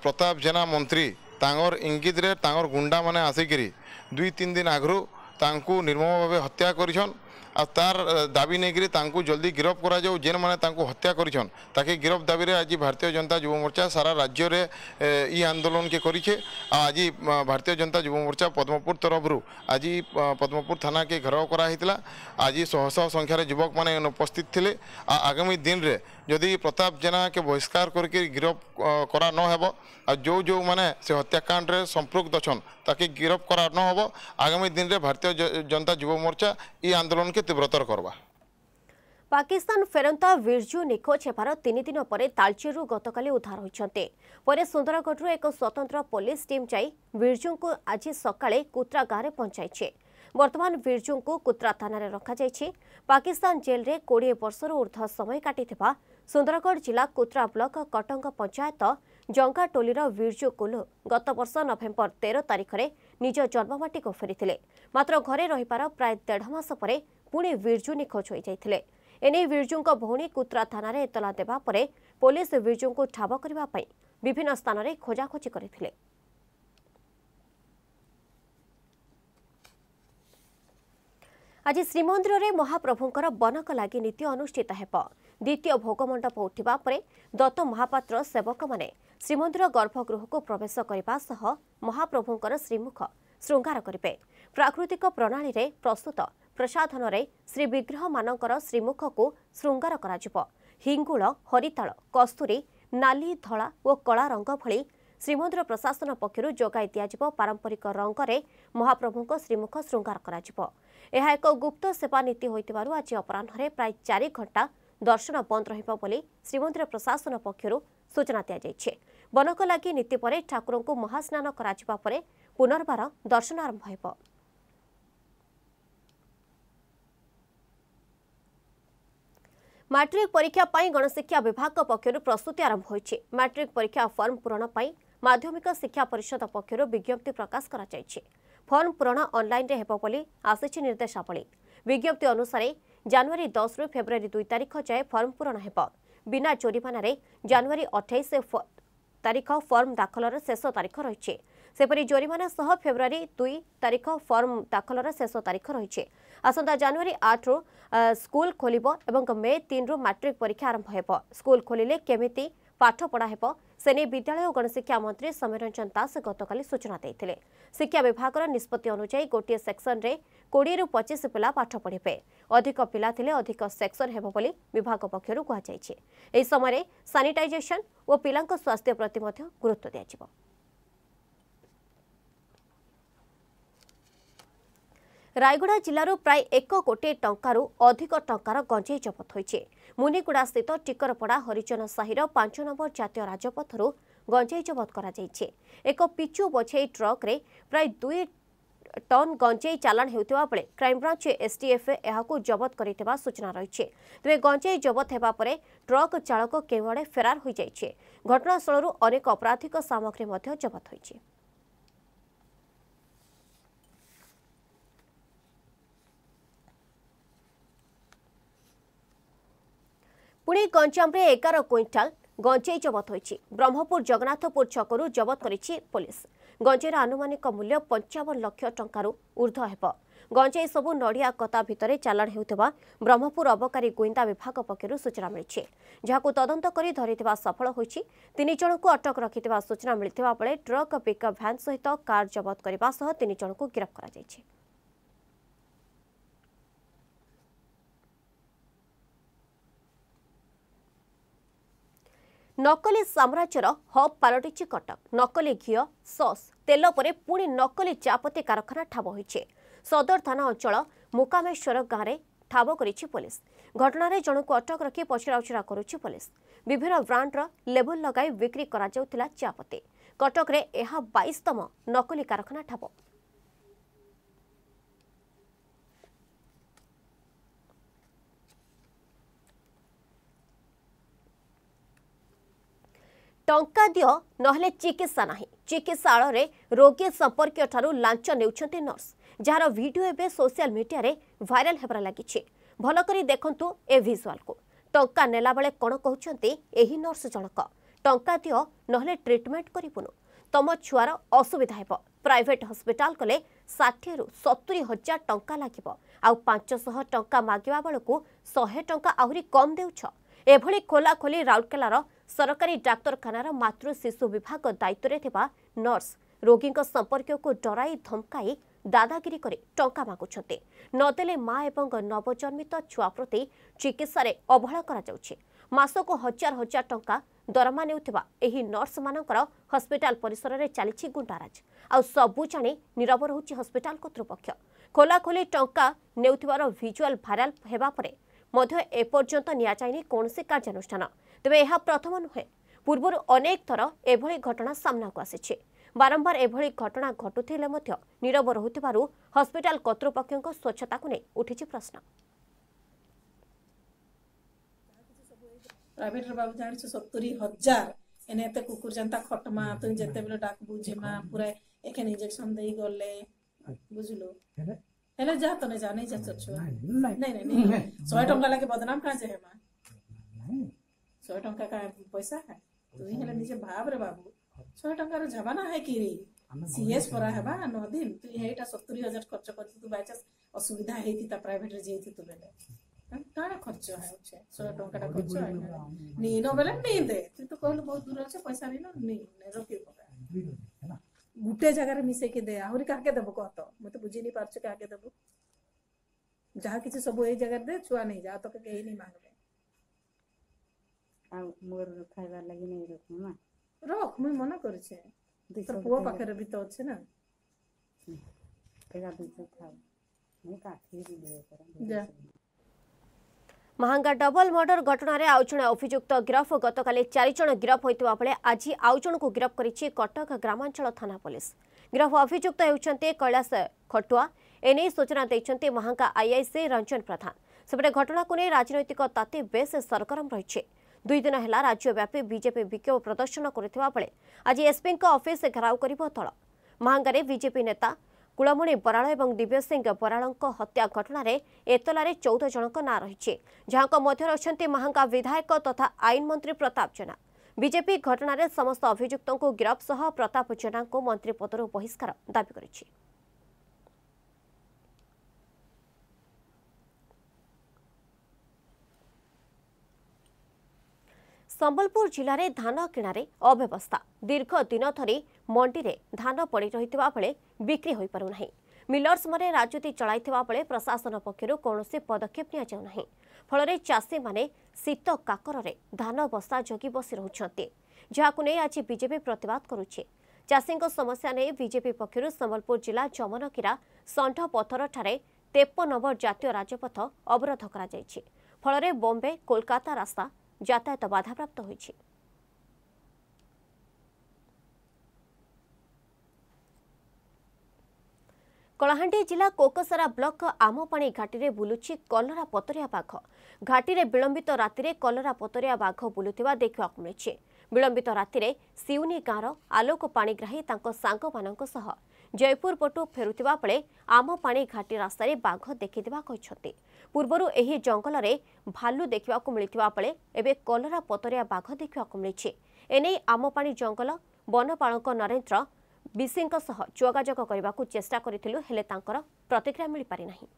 প্রতাপ জেনা মন্ত্রী তাঁর ইঙ্গিতরে তাঁর গুন্ডা মানে আসিকি দুই তিন দিন আগুন তাঁকু নির্মম ভাবে হত্যা করছেন ଆଉ ତାର ଦାବି ନେଇକରି ତାଙ୍କୁ ଜଲ୍ଦି ଗିରଫ କରାଯାଉ ଯେଉଁମାନେ ତାଙ୍କୁ ହତ୍ୟା କରିଛନ୍ ତାକେ ଗିରଫ ଦାବିରେ ଆଜି ଭାରତୀୟ ଜନତା ଯୁବ ମୋର୍ଚ୍ଚା ସାରା ରାଜ୍ୟରେ ଇ ଆନ୍ଦୋଳନକେ କରିଛେ ଆଉ ଆଜି ଭାରତୀୟ ଜନତା ଯୁବ ମୋର୍ଚ୍ଚା ପଦ୍ମପୁର ତରଫରୁ ଆଜି ପଦ୍ମପୁର ଥାନାକେ ଘେରାଉ କରାହେଇଥିଲା ଆଜି ଶହ ଶହ ସଂଖ୍ୟାରେ ଯୁବକମାନେ ଅନୁପସ୍ଥିତ ଥିଲେ ଆଉ ଆଗାମୀ ଦିନରେ ଯଦି ପ୍ରତାପ ଜେନାକେ ବହିଷ୍କାର କରିକି ଗିରଫ କରା ନ ଆଉ ଯେଉଁ ଯେଉଁମାନେ ସେ ହତ୍ୟାକାଣ୍ଡରେ ସମ୍ପୃକ୍ତ ଅଛନ୍ ତାକେ ଗିରଫ କରା ନ ଆଗାମୀ ଦିନରେ ଭାରତୀୟ ଜନତା ଯୁବ ମୋର୍ଚ୍ଚା ଏ ଆନ୍ଦୋଳନକେ ତୀବ୍ରତର କରବା ପାକିସ୍ତାନ ଫେରନ୍ତା ବିର୍ଜୁ ନିଖୋଜ ହେବାର ତିନି ଦିନ ପରେ ତାଳଚେରରୁ ଗତକାଲି ଉଦ୍ଧାର ହୋଇଛନ୍ତି ପରେ ସୁନ୍ଦରଗଡ଼ରୁ ଏକ ସ୍ୱତନ୍ତ୍ର ପୋଲିସ ଟିମ୍ ଯାଇ ବିର୍ଜୁଙ୍କୁ ଆଜି ସକାଳେ କୁତ୍ରା ଗାଁରେ ପହଞ୍ଚାଇଛି ବର୍ତ୍ତମାନ ବିର୍ଜୁଙ୍କୁ କୁତ୍ରା ଥାନାରେ ରଖାଯାଇଛି ପାକିସ୍ତାନ ଜେଲ୍ରେ କୋଡ଼ିଏ ବର୍ଷରୁ ଉର୍ଦ୍ଧ୍ୱ ସମୟ କାଟିଥିବା ସୁନ୍ଦରଗଡ଼ ଜିଲ୍ଲା କୁତ୍ରା ବ୍ଲକ କଟଙ୍ଗ ପଞ୍ଚାୟତ ଜଙ୍ଗାଟୋଲିର ବିର୍ଜୁ କୁଲୁ ଗତବର୍ଷ ନଭେମ୍ବର ତେର ତାରିଖରେ ନିଜ ଜନ୍ମମାଟିକୁ ଫେରିଥିଲେ ମାତ୍ର ଘରେ ରହିବାର ପ୍ରାୟ ଦେଢ଼ ମାସ ପରେ ପୁଣି ବିର୍ଜୁ ନିଖୋଜ ହୋଇଯାଇଥିଲେ ଏନେଇ ବିର୍ଜୁଙ୍କ ଭଉଣୀ କୁତ୍ରା ଥାନାରେ ଏତଲା ଦେବା ପରେ ପୋଲିସ ବିର୍ଜୁଙ୍କୁ ଠାବ କରିବା ପାଇଁ ବିଭିନ୍ନ ସ୍ଥାନରେ ଖୋଜାଖୋଜି କରିଥିଲେ ଆଜି ଶ୍ରୀମନ୍ଦିରରେ ମହାପ୍ରଭୁଙ୍କର ବନକ ଲାଗି ନୀତି ଅନୁଷ୍ଠିତ ହେବ ଦ୍ୱିତୀୟ ଭୋଗମଣ୍ଡପ ଉଠିବା ପରେ ଦତ୍ତ ମହାପାତ୍ର ସେବକମାନେ ଶ୍ରୀମନ୍ଦିର ଗର୍ଭଗୃହକୁ ପ୍ରବେଶ କରିବା ସହ ମହାପ୍ରଭୁଙ୍କର ଶ୍ରୀମୁଖ ଶୃଙ୍ଗାର କରିବେ ପ୍ରାକୃତିକ ପ୍ରଣାଳୀରେ ପ୍ରସ୍ତୁତ ପ୍ରସାଧନରେ ଶ୍ରୀବିଗ୍ରହମାନଙ୍କର ଶ୍ରୀମୁଖକୁ ଶୃଙ୍ଗାର କରାଯିବ ହିଙ୍ଗୁଳ ହରିତାଳ କସ୍ତୁରୀ ନାଲି ଧଳା ଓ କଳା ରଙ୍ଗ ଭଳି ଶ୍ରୀମନ୍ଦିର ପ୍ରଶାସନ ପକ୍ଷରୁ ଯୋଗାଇ ଦିଆଯିବ ପାରମ୍ପରିକ ରଙ୍ଗରେ ମହାପ୍ରଭୁଙ୍କ ଶ୍ରୀମୁଖ ଶୃଙ୍ଗାର କରାଯିବ ଏହା ଏକ ଗୁପ୍ତ ସେବା ନୀତି ହୋଇଥିବାରୁ ଆଜି ଅପରାହ୍ନରେ ପ୍ରାୟ ଚାରି ଘଣ୍ଟା ଦର୍ଶନ ବନ୍ଦ ରହିବ ବୋଲି ଶ୍ରୀମନ୍ଦିର ପ୍ରଶାସନ ପକ୍ଷରୁ ସୂଚନା ଦିଆଯାଇଛି ବନକ ଲାଗି ନୀତି ପରେ ଠାକୁରଙ୍କୁ ମହାସ୍ନାନ କରାଯିବା ପରେ ପୁନର୍ବାର ଦର୍ଶନ ଆରମ୍ଭ ହେବ ମାଟ୍ରିକ୍ ପରୀକ୍ଷା ପାଇଁ ଗଣଶିକ୍ଷା ବିଭାଗ ପକ୍ଷରୁ ପ୍ରସ୍ତୁତି ଆରମ୍ଭ ହୋଇଛି ମାଟ୍ରିକ୍ ପରୀକ୍ଷା ଫର୍ମ ପୂରଣ ପାଇଁ ମାଧ୍ୟମିକ ଶିକ୍ଷା ପରିଷଦ ପକ୍ଷରୁ ବିଜ୍ଞପ୍ତି ପ୍ରକାଶ କରାଯାଇଛି ଫର୍ମ ପୂରଣ ଅନ୍ଲାଇନ୍ରେ ହେବ ବୋଲି ଆସିଛି ନିର୍ଦ୍ଦେଶାବଳୀ ବିଜ୍ଞପ୍ତି ଅନୁସାରେ ଜାନୁଆରୀ ଦଶରୁ ଫେବୃଆରୀ ଦୁଇ ତାରିଖ ଯାଏଁ ଫର୍ମ ପୂରଣ ହେବ ବିନା ଜୋରିମାନାରେ ଜାନୁଆରୀ ଅଠେଇଶ ତାରିଖ ଫର୍ମ ଦାଖଲର ଶେଷ ତାରିଖ ରହିଛି ସେପରି ଜୋରିମାନା ସହ ଫେବୃଆରୀ ଦୁଇ ତାରିଖ ଫର୍ମ ଦାଖଲର ଶେଷ ତାରିଖ ରହିଛି ଆସନ୍ତା ଜାନୁଆରୀ ଆଠରୁ ସ୍କୁଲ ଖୋଲିବ ଏବଂ ମେ ତିନିରୁ ମାଟ୍ରିକ ପରୀକ୍ଷା ଆରମ୍ଭ ହେବ ସ୍କୁଲ ଖୋଲିଲେ କେମିତି ପାଠପଢ଼ା ହେବ ସେ ନେଇ ବିଦ୍ୟାଳୟ ଓ ଗଣଶିକ୍ଷା ମନ୍ତ୍ରୀ ସମୀର ରଞ୍ଜନ ଦାସ ଗତକାଲି ସୂଚନା ଦେଇଥିଲେ ଶିକ୍ଷା ବିଭାଗର ନିଷ୍ପତ୍ତି ଅନୁଯାୟୀ ଗୋଟିଏ ସେକ୍ସନରେ କୋଡ଼ିଏରୁ ପଚିଶ ପିଲା ପାଠ ପଢ଼ିବେ ଅଧିକ ପିଲା ଥିଲେ ଅଧିକ ସେକ୍ସନ ହେବ ବୋଲି ବିଭାଗ ପକ୍ଷରୁ କୁହାଯାଇଛି ଏହି ସମୟରେ ସାନିଟାଇଜେସନ ଓ ପିଲାଙ୍କ ସ୍ୱାସ୍ଥ୍ୟ ପ୍ରତି ମଧ୍ୟ ଗୁରୁତ୍ୱ ଦିଆଯିବ ରାୟଗଡ଼ା ଜିଲ୍ଲାରୁ ପ୍ରାୟ ଏକ କୋଟି ଟଙ୍କାରୁ ଅଧିକ ଟଙ୍କାର ଗଞ୍ଜେଇ ଜବତ ହୋଇଛି ମୁନିଗୁଡ଼ାସ୍ଥିତ ଟିକରପଡ଼ା ହରିଚନ ସାହିର ପାଞ୍ଚ ନମ୍ବର ଜାତୀୟ ରାଜପଥରୁ ଗଞ୍ଜେଇ ଜବତ କରାଯାଇଛି ଏକ ପିଚୁ ବୋଝେଇ ଟ୍ରକ୍ରେ ପ୍ରାୟ ଦୁଇ ଟନ୍ ଗଞ୍ଜେଇ ଚାଲାଣ ହେଉଥିବା ବେଳେ କ୍ରାଇମ୍ବ୍ରାଞ୍ଚ ଏସ୍ଟିଏଫ୍ ଏହାକୁ ଜବତ କରିଥିବା ସୂଚନା ରହିଛି ତେବେ ଗଞ୍ଜେଇ ଜବତ ହେବା ପରେ ଟ୍ରକ୍ ଚାଳକ କେଉଁଆଡ଼େ ଫେରାର ହୋଇଯାଇଛି ଘଟଣାସ୍ଥଳରୁ ଅନେକ ଅପରାଧିକ ସାମଗ୍ରୀ ମଧ୍ୟ ଜବତ ହୋଇଛି ପୁଣି ଗଞ୍ଜାମରେ ଏଗାର କ୍ୱିଣ୍ଟାଲ ଗଞ୍ଜେଇ ଜବତ ହୋଇଛି ବ୍ରହ୍ମପୁର ଜଗନ୍ନାଥପୁର ଛକରୁ ଜବତ କରିଛି ପୋଲିସ ଗଞ୍ଜେଇର ଆନୁମାନିକ ମୂଲ୍ୟ ପଞ୍ଚାବନ ଲକ୍ଷ ଟଙ୍କାରୁ ଉର୍ଦ୍ଧ୍ୱ ହେବ ଗଞ୍ଜେଇ ସବୁ ନଡ଼ିଆ କତା ଭିତରେ ଚାଲାଣ ହେଉଥିବା ବ୍ରହ୍ମପୁର ଅବକାରୀ ଗୁଇନ୍ଦା ବିଭାଗ ପକ୍ଷରୁ ସୂଚନା ମିଳିଛି ଯାହାକୁ ତଦନ୍ତ କରି ଧରିଥିବା ସଫଳ ହୋଇଛି ତିନି ଜଣଙ୍କୁ ଅଟକ ରଖିଥିବା ସୂଚନା ମିଳିଥିବା ବେଳେ ଟ୍ରକ୍ ପିକଅପ୍ ଭ୍ୟାନ୍ ସହିତ କାର୍ ଜବତ କରିବା ସହ ତିନି ଜଣଙ୍କୁ ଗିରଫ କରାଯାଇଛି ନକଲି ସାମ୍ରାଜ୍ୟର ହବ୍ ପାଲଟିଛି କଟକ ନକଲି ଘିଅ ସସ୍ ତେଲ ପରେ ପୁଣି ନକଲି ଚାପତି କାରଖାନା ଠାବ ହୋଇଛି ସଦର ଥାନା ଅଞ୍ଚଳ ମୁକାମେଶ୍ୱର ଗାଁରେ ଠାବ କରିଛି ପୋଲିସ ଘଟଣାରେ ଜଣଙ୍କୁ ଅଟକ ରଖି ପଚରାଉଚରା କରୁଛି ପୋଲିସ ବିଭିନ୍ନ ବ୍ରାଣ୍ଡର ଲେବୁଲ ଲଗାଇ ବିକ୍ରି କରାଯାଉଥିଲା ଚାପତି କଟକରେ ଏହା ବାଇଶତମ ନକଲି କାରଖାନା ଠାବ ଟଙ୍କା ଦିଅ ନହେଲେ ଚିକିତ୍ସା ନାହିଁ ଚିକିତ୍ସାଳୟରେ ରୋଗୀ ସମ୍ପର୍କୀୟଠାରୁ ଲାଞ୍ଚ ନେଉଛନ୍ତି ନର୍ସ ଯାହାର ଭିଡିଓ ଏବେ ସୋସିଆଲ ମିଡିଆରେ ଭାଇରାଲ ହେବାରେ ଲାଗିଛି ଭଲ କରି ଦେଖନ୍ତୁ ଏ ଭିଜୁଆଲକୁ ଟଙ୍କା ନେଲାବେଳେ କ'ଣ କହୁଛନ୍ତି ଏହି ନର୍ସ ଜଣକ ଟଙ୍କା ଦିଅ ନହେଲେ ଟ୍ରିଟମେଣ୍ଟ କରିବୁନୁ ତମ ଛୁଆର ଅସୁବିଧା ହେବ ପ୍ରାଇଭେଟ୍ ହସ୍ପିଟାଲ ଗଲେ ଷାଠିଏରୁ ସତୁରି ହଜାର ଟଙ୍କା ଲାଗିବ ଆଉ ପାଞ୍ଚଶହ ଟଙ୍କା ମାଗିବା ବେଳକୁ ଶହେ ଟଙ୍କା ଆହୁରି କମ୍ ଦେଉଛ ଏଭଳି ଖୋଲାଖୋଲି ରାଉରକେଲାର ସରକାରୀ ଡାକ୍ତରଖାନାର ମାତୃ ଶିଶୁ ବିଭାଗ ଦାୟିତ୍ୱରେ ଥିବା ନର୍ସ ରୋଗୀଙ୍କ ସମ୍ପର୍କୀୟକୁ ଡରାଇ ଧମକାଇ ଦାଦାଗିରି କରି ଟଙ୍କା ମାଗୁଛନ୍ତି ନଦେଲେ ମା ଏବଂ ନବଜନ୍ମିତ ଛୁଆ ପ୍ରତି ଚିକିତ୍ସାରେ ଅବହେଳା କରାଯାଉଛି ମାସକୁ ହଜାର ହଜାର ଟଙ୍କା ଦରମା ନେଉଥିବା ଏହି ନର୍ସମାନଙ୍କର ହସ୍ପିଟାଲ ପରିସରରେ ଚାଲିଛି ଗୁଣ୍ଡାରାଜ ଆଉ ସବୁ ଜାଣି ନିରବ ରହୁଛି ହସ୍ପିଟାଲ କର୍ତ୍ତୃପକ୍ଷ ଖୋଲାଖୋଲି ଟଙ୍କା ନେଉଥିବାର ଭିଜୁଆଲ ଭାଇରାଲ ହେବା ପରେ ମଧ୍ୟ ଏପର୍ଯ୍ୟନ୍ତ ନିଆଯାଇନି କୌଣସି କାର୍ଯ୍ୟାନୁଷ୍ଠାନ ତେବେ ଏହା ପ୍ରଥମ ନୁହେଁ ପୂର୍ବରୁ ଅନେକ ଥର ଏଭଳି ଘଟଣା ସାମ୍ନାକୁ ଆସିଛି ବାରମ୍ବାର ଏଭଳି ଘଟଣା ଘଟୁଥିଲେ ମଧ୍ୟ ନୀରବ ରହୁଥିବାରୁ ହସ୍ପିଟାଲ କର୍ତ୍ତୃପକ୍ଷଙ୍କ ସ୍ୱଚ୍ଛତାକୁ ନେଇ ଉଠିଛି ପ୍ରଶ୍ନ ପ୍ରାଇଭେଟରେ ବାବୁ ଜାଣିଛୁ ସତୁରି ହଜାର এনে এতে কুকুর যেনতা খটমা তুই যেতেবেলে ডাকবু ঝিমা পুরা এখানে ইনজেকশন দেই গলে বুঝলো হেলে যা তো না জানাই যা চচ্ছু নাই নাই নাই 100 টাকা লাগে বদনাম কাজে হেমা शहे टा पैसा है तुम्हें निजे भाव रे बाबू शहे टकर जमाना है कि सीएस परा है न तु यहाँ सतुरी हजार खर्च कर असुविधा है प्राइट रे तु बेले कण खर्च है शहे नहीं दे तु तो कहल बहुत दूर अच्छे पैसा नहीं नहीं रखी गोटे जगार मिसे दे आहरी क्या दब कह तो मुझे बुझे नहीं पार्छ क्या दबू जहाँ किसी सब ये जगह दे छुआ नहीं जा तक कहीं नहीं मांगे ଆଉ ମୋର ଖାଇବାର ଲାଗି ନେଇ ରଖୁ ମା ରଖ ମୁଇଁ ମନା କରୁଛେ ପୁଅ ପାଖରେ ବି ତ ଅଛେ ନା ମହାଙ୍ଗା ଡବଲ ମର୍ଡର ଘଟଣାରେ ଆଉ ଜଣେ ଅଭିଯୁକ୍ତ ଗିରଫ ଗତକାଲି ଚାରିଜଣ ଗିରଫ ହୋଇଥିବା ବେଳେ ଆଜି ଆଉ ଜଣଙ୍କୁ ଗିରଫ କରିଛି କଟକ ଗ୍ରାମାଞ୍ଚଳ ଥାନା ପୋଲିସ ଗିରଫ ଅଭିଯୁକ୍ତ ହେଉଛନ୍ତି କୈଳାଶ ଖଟୁଆ ଏନେଇ ସୂଚନା ଦେଇଛନ୍ତି ମହାଙ୍ଗା ଆଇଆଇସି ରଞ୍ଜନ ପ୍ରଧାନ ସେପଟେ ଘଟଣାକୁ ନେଇ ରାଜନୈତିକ ତାତି ବେଶ୍ ସରଗରମ ରହିଛି ଦୁଇଦିନ ହେଲା ରାଜ୍ୟବ୍ୟାପୀ ବିଜେପି ବିକ୍ଷୋଭ ପ୍ରଦର୍ଶନ କରୁଥିବା ବେଳେ ଆଜି ଏସ୍ପିଙ୍କ ଅଫିସ୍ ଘେରାଉ କରିବ ଦଳ ମହାଙ୍ଗାରେ ବିଜେପି ନେତା କୁଳମଣି ବରାଳ ଏବଂ ଦିବ୍ୟ ସିଂ ବରାଳଙ୍କ ହତ୍ୟା ଘଟଣାରେ ଏତଲାରେ ଚଉଦ ଜଣଙ୍କ ନାଁ ରହିଛି ଯାହାଙ୍କ ମଧ୍ୟରେ ଅଛନ୍ତି ମହାଙ୍ଗା ବିଧାୟକ ତଥା ଆଇନ ମନ୍ତ୍ରୀ ପ୍ରତାପ ଜେନା ବିଜେପି ଘଟଣାରେ ସମସ୍ତ ଅଭିଯୁକ୍ତଙ୍କୁ ଗିରଫ ସହ ପ୍ରତାପ ଜେନାଙ୍କୁ ମନ୍ତ୍ରୀ ପଦରୁ ବହିଷ୍କାର ଦାବି କରିଛି ସମ୍ବଲପୁର ଜିଲ୍ଲାରେ ଧାନ କିଣାରେ ଅବ୍ୟବସ୍ଥା ଦୀର୍ଘ ଦିନ ଧରି ମଣ୍ଡିରେ ଧାନ ପଡ଼ି ରହିଥିବା ବେଳେ ବିକ୍ରି ହୋଇପାରୁନାହିଁ ମିଲର୍ସମାନେ ରାଜୁତି ଚଳାଇଥିବା ବେଳେ ପ୍ରଶାସନ ପକ୍ଷରୁ କୌଣସି ପଦକ୍ଷେପ ନିଆଯାଉନାହିଁ ଫଳରେ ଚାଷୀମାନେ ଶୀତ କାକରରେ ଧାନ ବସା ଜଗି ବସି ରହୁଛନ୍ତି ଯାହାକୁ ନେଇ ଆଜି ବିଜେପି ପ୍ରତିବାଦ କରୁଛି ଚାଷୀଙ୍କ ସମସ୍ୟା ନେଇ ବିଜେପି ପକ୍ଷରୁ ସମ୍ବଲପୁର ଜିଲ୍ଲା ଚମନକିରା ଷଣ୍ଢ ପଥରଠାରେ ତେପ ନମ୍ବର ଜାତୀୟ ରାଜପଥ ଅବରୋଧ କରାଯାଇଛି ଫଳରେ ବମ୍ବେ କୋଲକାତା ରାସ୍ତା ଯାତାୟାତ ବାଧାପ୍ରାପ୍ତ ହୋଇଛି କଳାହାଣ୍ଡି ଜିଲ୍ଲା କୋକସରା ବ୍ଲକ ଆମପାଣି ଘାଟିରେ ବୁଲୁଛି କଲରା ପତରିଆ ବାଘ ଘାଟିରେ ବିଳମ୍ବିତ ରାତିରେ କଲରା ପତରିଆ ବାଘ ବୁଲୁଥିବା ଦେଖିବାକୁ ମିଳିଛି ବିଳମ୍ବିତ ରାତିରେ ସିଉନି ଗାଁର ଆଲୋକ ପାଣିଗ୍ରାହୀ ତାଙ୍କ ସାଙ୍ଗମାନଙ୍କ ସହ ଜୟପୁର ପଟୁ ଫେରୁଥିବା ବେଳେ ଆମପାଣି ଘାଟି ରାସ୍ତାରେ ବାଘ ଦେଖିଥିବା କହିଛନ୍ତି ପୂର୍ବରୁ ଏହି ଜଙ୍ଗଲରେ ଭାଲୁ ଦେଖିବାକୁ ମିଳିଥିବା ବେଳେ ଏବେ କଲରା ପତରିଆ ବାଘ ଦେଖିବାକୁ ମିଳିଛି ଏନେଇ ଆମପାଣି ଜଙ୍ଗଲ ବନପାଳଙ୍କ ନରେନ୍ଦ୍ର ବିସିଙ୍କ ସହ ଯୋଗାଯୋଗ କରିବାକୁ ଚେଷ୍ଟା କରିଥିଲୁ ହେଲେ ତାଙ୍କର ପ୍ରତିକ୍ରିୟା ମିଳିପାରିନାହିଁ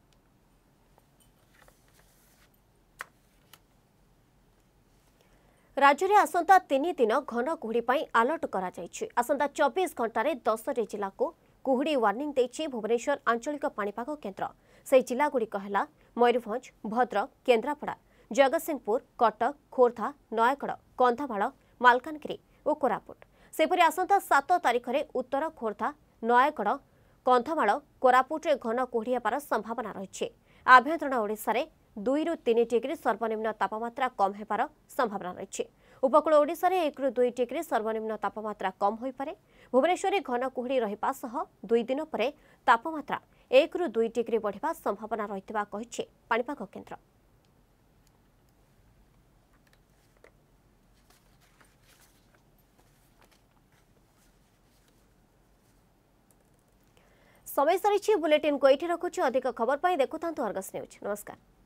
ରାଜ୍ୟରେ ଆସନ୍ତା ତିନି ଦିନ ଘନ କୁହୁଡ଼ି ପାଇଁ ଆଲର୍ଟ କରାଯାଇଛି ଆସନ୍ତା ଚବିଶ ଘଣ୍ଟାରେ ଦଶଟି ଜିଲ୍ଲାକୁ କୁହୁଡ଼ି ୱାର୍ଣ୍ଣିଂ ଦେଇଛି ଭୁବନେଶ୍ୱର ଆଞ୍ଚଳିକ ପାଣିପାଗ କେନ୍ଦ୍ର ସେହି ଜିଲ୍ଲାଗୁଡ଼ିକ ହେଲା ମୟୂରଭଞ୍ଜ ଭଦ୍ରକ କେନ୍ଦ୍ରାପଡ଼ା ଜଗତସିଂହପୁର କଟକ ଖୋର୍ଦ୍ଧା ନୟାଗଡ଼ କନ୍ଧମାଳ ମାଲକାନଗିରି ଓ କୋରାପୁଟ ସେପରି ଆସନ୍ତା ସାତ ତାରିଖରେ ଉତ୍ତର ଖୋର୍ଦ୍ଧା ନୟାଗଡ଼ କନ୍ଧମାଳ କୋରାପୁଟରେ ଘନ କୁହୁଡ଼ି ହେବାର ସମ୍ଭାବନା ରହିଛି ଆଭ୍ୟନ୍ତରୀଣ ଓଡ଼ିଶାରେ ଦୁଇରୁ ତିନି ଡିଗ୍ରୀ ସର୍ବନିମ୍ନ ତାପମାତ୍ରା କମ୍ ହେବାର ସମ୍ଭାବନା ରହିଛି ଉପକୂଳ ଓଡ଼ିଶାରେ ଏକରୁ ଦୁଇ ଡିଗ୍ରୀ ସର୍ବନିମ୍ନ ତାପମାତ୍ରା କମ୍ ହୋଇପାରେ ଭୁବନେଶ୍ୱରରେ ଘନ କୁହୁଡ଼ି ରହିବା ସହ ଦୁଇ ଦିନ ପରେ ତାପମାତ୍ରା ଏକରୁ ଦୁଇ ଡିଗ୍ରୀ ବଢ଼ିବା ସମ୍ଭାବନା ରହିଥିବା କହିଛି ପାଣିପାଗ କେନ୍ଦ୍ର ସମୟ ସରିଛି ବୁଲେଟିନ୍କୁ ଏଇଠି ରଖୁଛି ଅଧିକ ଖବର ପାଇଁ ଦେଖୁଥାନ୍ତୁ ଅର୍ଗସ୍ ନ୍ୟୁଜ୍ ନମସ୍କାର